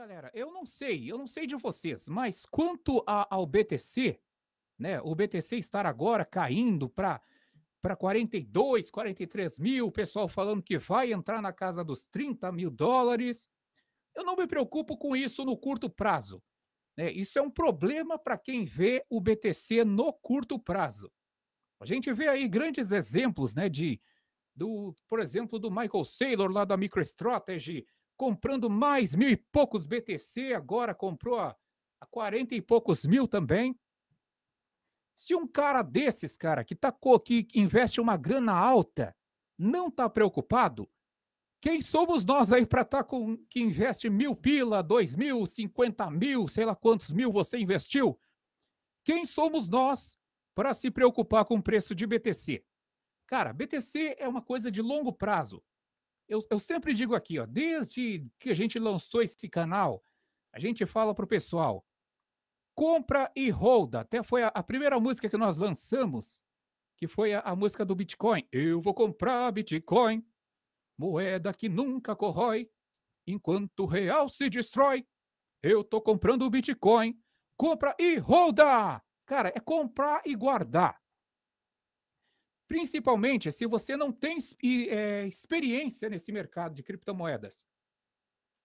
galera, eu não sei, eu não sei de vocês, mas quanto a, ao BTC, né? O BTC estar agora caindo para para 42, 43 mil, o pessoal falando que vai entrar na casa dos 30 mil dólares. Eu não me preocupo com isso no curto prazo. Né? Isso é um problema para quem vê o BTC no curto prazo. A gente vê aí grandes exemplos, né? De, do, por exemplo, do Michael Saylor lá da MicroStrategy, comprando mais mil e poucos BTC, agora comprou a, a 40 e poucos mil também. Se um cara desses, cara, que tá que investe uma grana alta, não está preocupado, quem somos nós aí para estar tá com que investe mil pila, dois mil, cinquenta mil, sei lá quantos mil você investiu? Quem somos nós para se preocupar com o preço de BTC? Cara, BTC é uma coisa de longo prazo. Eu, eu sempre digo aqui, ó, desde que a gente lançou esse canal, a gente fala para o pessoal, compra e holda. Até foi a, a, primeira música que nós lançamos, que foi a, a música do Bitcoin. Eu vou comprar Bitcoin, moeda que nunca corrói, enquanto o real se destrói. Eu tô comprando Bitcoin, compra e holda. Cara, é comprar e guardar principalmente se você não tem é, experiência nesse mercado de criptomoedas.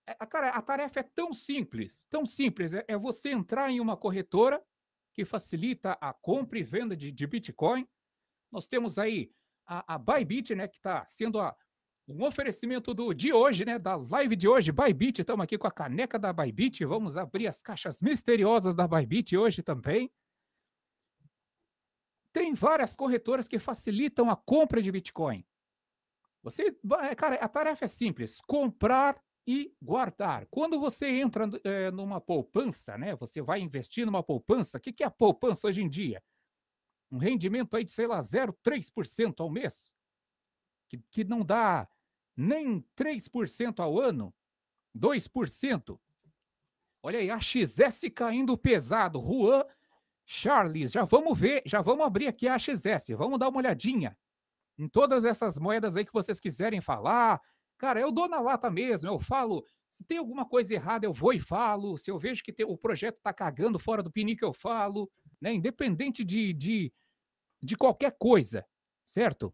É, a, cara, a tarefa é tão simples, tão simples, é, é você entrar em uma corretora que facilita a compra e venda de, de Bitcoin. Nós temos aí a, a Bybit, né, que está sendo a, um oferecimento do de hoje, né, da live de hoje, Bybit. Estamos aqui com a caneca da Bybit. Vamos abrir as caixas misteriosas da Bybit hoje também. Tem várias corretoras que facilitam a compra de Bitcoin. Você, é, cara, a tarefa é simples: comprar e guardar. Quando você entra é, numa poupança, né? Você vai investir numa poupança. O que, que é a poupança hoje em dia? Um rendimento aí de, sei lá, 0,3% ao mês, que, que não dá nem 3% ao ano, 2%. Olha aí, a XS caindo pesado. Juan Charles, já vamos ver, já vamos abrir aqui a XS, vamos dar uma olhadinha em todas essas moedas aí que vocês quiserem falar. Cara, eu dou na lata mesmo, eu falo, se tem alguma coisa errada, eu vou e falo, se eu vejo que tem, o projeto tá cagando fora do pinico, eu falo, né? Independente de, de, de qualquer coisa, certo?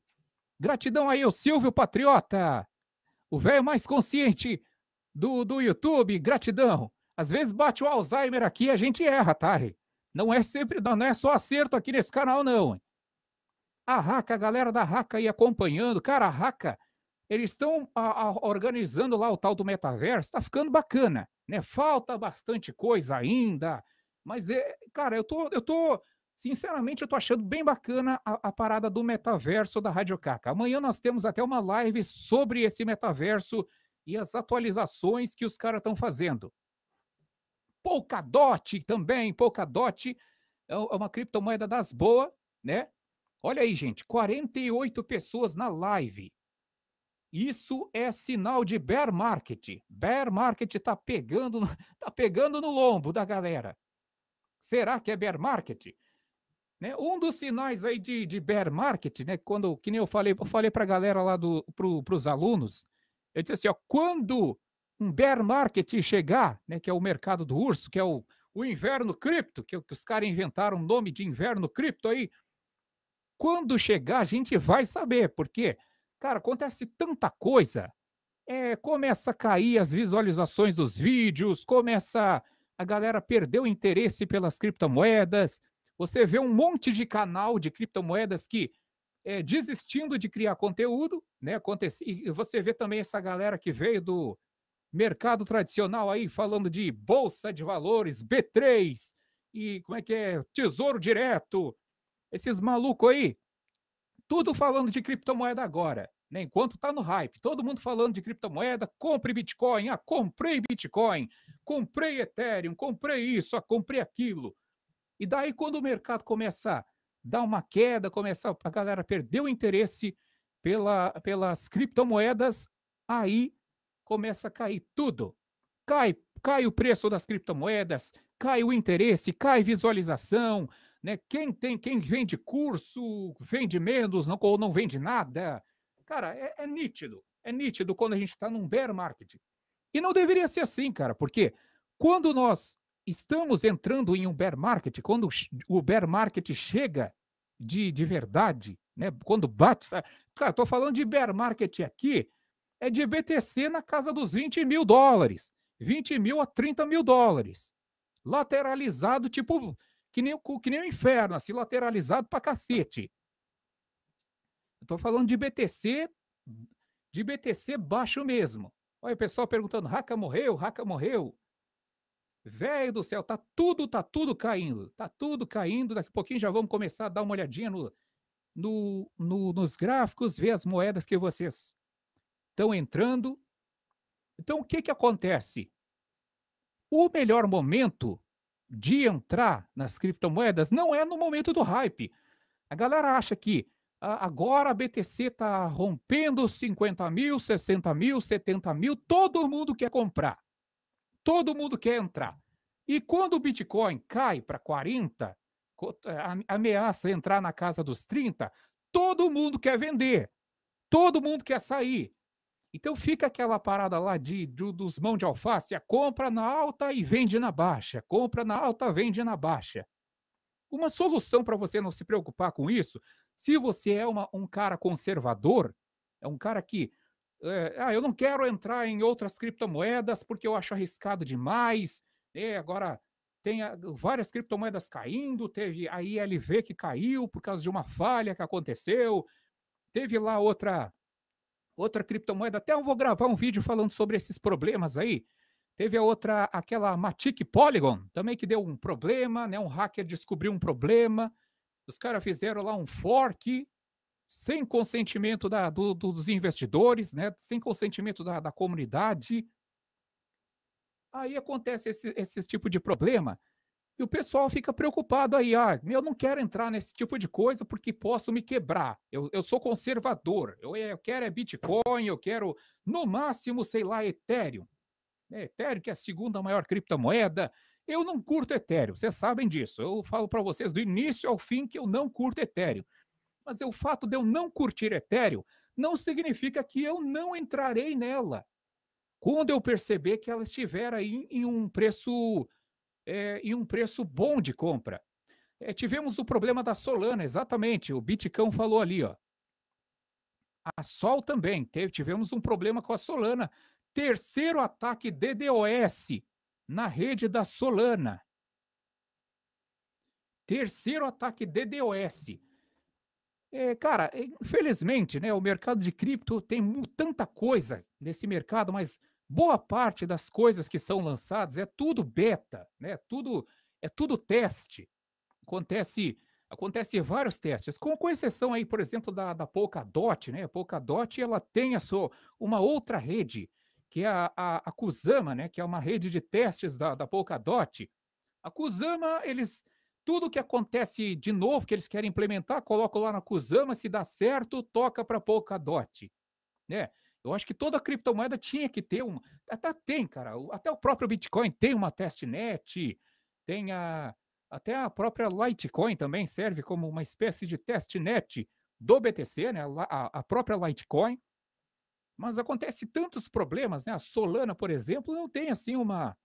Gratidão aí ao Silvio Patriota, o velho mais consciente do, do YouTube, gratidão. Às vezes bate o Alzheimer aqui e a gente erra, tá? Não é sempre, não é só acerto aqui nesse canal, não. A Raca, a galera da Raca aí acompanhando. Cara, a Raca, eles estão organizando lá o tal do metaverso, está ficando bacana, né? Falta bastante coisa ainda, mas é, cara, eu tô, eu tô, sinceramente, eu tô achando bem bacana a, a parada do metaverso da Rádio Caca. Amanhã nós temos até uma live sobre esse metaverso e as atualizações que os caras estão fazendo. Polkadot também, Polkadot é, é uma criptomoeda das boas, né? Olha aí, gente, 48 pessoas na live. Isso é sinal de bear market. Bear market tá pegando, tá pegando no lombo da galera. Será que é bear market? Né? Um dos sinais aí de, de bear market, né? Quando, que nem eu falei, eu falei para a galera lá do, pro, pros alunos, eu disse assim, ó, quando um bear market chegar, né, que é o mercado do urso, que é o, o inverno cripto, que, é que os caras inventaram o nome de inverno cripto aí. Quando chegar, a gente vai saber, porque, cara, acontece tanta coisa. É, começa a cair as visualizações dos vídeos, começa a galera perder o interesse pelas criptomoedas. Você vê um monte de canal de criptomoedas que é, desistindo de criar conteúdo, né? Acontece, e você vê também essa galera que veio do mercado tradicional aí, falando de Bolsa de Valores, B3 e como é que é? Tesouro Direto, esses malucos aí, tudo falando de criptomoeda agora, né? Enquanto tá no hype, todo mundo falando de criptomoeda, compre Bitcoin, ah, comprei Bitcoin, comprei Ethereum, comprei isso, ah, comprei aquilo. E daí quando o mercado começa a dar uma queda, começa a galera perder o interesse pela, pelas criptomoedas, aí começa a cair tudo. Cai, cai o preço das criptomoedas, cai o interesse, cai visualização, né? Quem tem, quem vende curso, vende menos, não, ou não vende nada. Cara, é, é nítido. É nítido quando a gente está num bear market. E não deveria ser assim, cara, porque quando nós estamos entrando em um bear market, quando o bear market chega de, de verdade, né? Quando bate. Cara, estou falando de bear market aqui é de BTC na casa dos 20 mil dólares, 20 mil a 30 mil dólares. Lateralizado, tipo, que nem, que nem o inferno, assim, lateralizado pra cacete. Eu tô falando de BTC, de BTC baixo mesmo. Olha o pessoal perguntando, Raca morreu, Raca morreu. Velho do céu, tá tudo, tá tudo caindo, tá tudo caindo. Daqui a pouquinho já vamos começar a dar uma olhadinha no, no, no, nos gráficos, ver as moedas que vocês estão entrando. Então, o que, que acontece? O melhor momento de entrar nas criptomoedas não é no momento do hype. A galera acha que ah, agora a BTC está rompendo 50 mil, 60 mil, 70 mil, todo mundo quer comprar. Todo mundo quer entrar. E quando o Bitcoin cai para 40, eh, ameaça entrar na casa dos 30, todo mundo quer vender. Todo mundo quer sair. Então fica aquela parada lá de, de, dos mãos de alface, é compra na alta e vende na baixa, compra na alta, vende na baixa. Uma solução para você não se preocupar com isso, se você é uma, um cara conservador, é um cara que é, ah, eu não quero entrar em outras criptomoedas porque eu acho arriscado demais. É, agora tem várias criptomoedas caindo, teve a ILV que caiu por causa de uma falha que aconteceu, teve lá outra outra criptomoeda. Até eu vou gravar um vídeo falando sobre esses problemas aí. Teve a outra, aquela Matic Polygon, também que deu um problema, né? Um hacker descobriu um problema. Os caras fizeram lá um fork sem consentimento da, do, dos investidores, né? Sem consentimento da, da comunidade. Aí acontece esse, esse tipo de problema. E o pessoal fica preocupado aí, ah, eu não quero entrar nesse tipo de coisa porque posso me quebrar. Eu, eu sou conservador, eu, eu quero é Bitcoin, eu quero, no máximo, sei lá, Ethereum. É, Ethereum, que é a segunda maior criptomoeda. Eu não curto Ethereum, vocês sabem disso. Eu falo para vocês do início ao fim que eu não curto Ethereum. Mas o fato de eu não curtir Ethereum não significa que eu não entrarei nela. Quando eu perceber que ela estiver aí em um preço é, e um preço bom de compra. É, tivemos o problema da Solana, exatamente, o Bitcão falou ali, ó. A Sol também, teve, tivemos um problema com a Solana. Terceiro ataque DDoS na rede da Solana. Terceiro ataque DDoS. É, eh, cara, infelizmente, né, o mercado de cripto tem tanta coisa nesse mercado, mas boa parte das coisas que são lançadas é tudo beta, né? Tudo é tudo teste. Acontece acontece vários testes, com, com exceção aí, por exemplo, da, da Polkadot, né? A Polkadot ela tem a sua uma outra rede que é a, a, a Kusama, né? Que é uma rede de testes da, da Polkadot. A Kusama eles tudo que acontece de novo que eles querem implementar, colocam lá na Kusama, se dá certo, toca para a Polkadot, né? Eu acho que toda criptomoeda tinha que ter uma. Até tem, cara. Até o próprio Bitcoin tem uma testnet, tem a. Até a própria Litecoin também serve como uma espécie de testnet do BTC, né? A, a própria Litecoin. Mas acontece tantos problemas, né? A Solana, por exemplo, não tem assim uma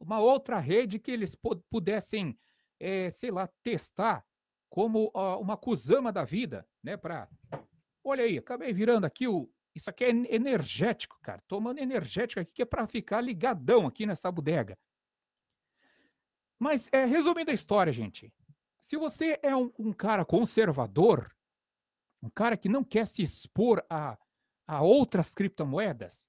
uma outra rede que eles pudessem, é, sei lá, testar como uma Kusama da vida, né? Para olha aí, acabei virando aqui o isso aqui é energético, cara. Tomando energético aqui que é para ficar ligadão aqui nessa bodega. Mas, é, resumindo a história, gente. Se você é um, um cara conservador, um cara que não quer se expor a, a outras criptomoedas,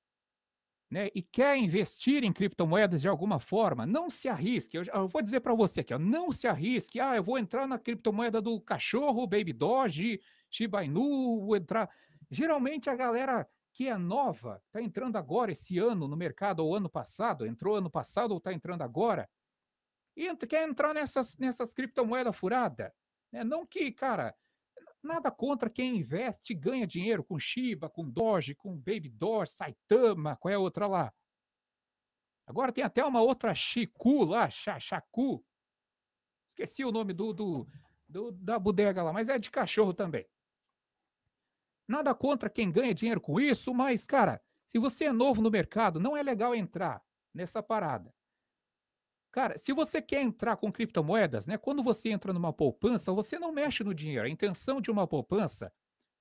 né, e quer investir em criptomoedas de alguma forma, não se arrisque. Eu, eu vou dizer para você aqui, ó, não se arrisque. Ah, eu vou entrar na criptomoeda do cachorro, Baby Doge, Shiba Inu, vou entrar. Geralmente a galera que é nova, está entrando agora esse ano no mercado, ou ano passado, entrou ano passado ou está entrando agora, quer entrar nessas, nessas criptomoedas furadas Né? Não que, cara, nada contra quem investe ganha dinheiro com Shiba, com Doge, com Baby Doge, Saitama, qual é a outra lá? Agora tem até uma outra Chiku lá, Chachaku. Esqueci o nome do, do, do da bodega lá, mas é de cachorro também. Nada contra quem ganha dinheiro com isso, mas, cara, se você é novo no mercado, não é legal entrar nessa parada. Cara, se você quer entrar com criptomoedas, né? Quando você entra numa poupança, você não mexe no dinheiro. A intenção de uma poupança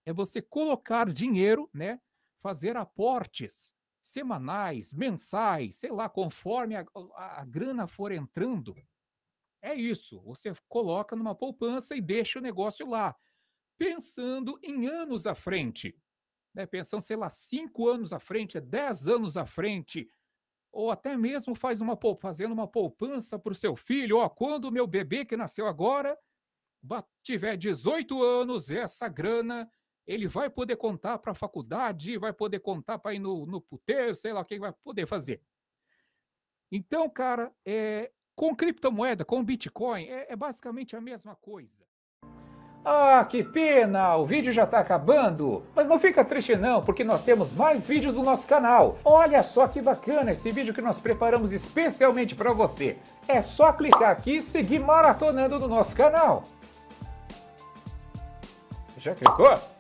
é você colocar dinheiro, né? Fazer aportes semanais, mensais, sei lá, conforme a, a, a grana for entrando. É isso. Você coloca numa poupança e deixa o negócio lá pensando em anos à frente. Né? Pensando, sei lá, cinco anos à frente, dez anos à frente. Ou até mesmo faz uma, fazendo uma poupança para o seu filho. Ó, quando o meu bebê que nasceu agora tiver 18 anos, essa grana ele vai poder contar para a faculdade, vai poder contar para ir no, no puteiro, sei lá o que vai poder fazer. Então, cara, é, com criptomoeda, com Bitcoin, é, é basicamente a mesma coisa. Ah, que pena! O vídeo já está acabando! Mas não fica triste não, porque nós temos mais vídeos do nosso canal. Olha só que bacana esse vídeo que nós preparamos especialmente para você. É só clicar aqui e seguir maratonando no nosso canal. Já clicou?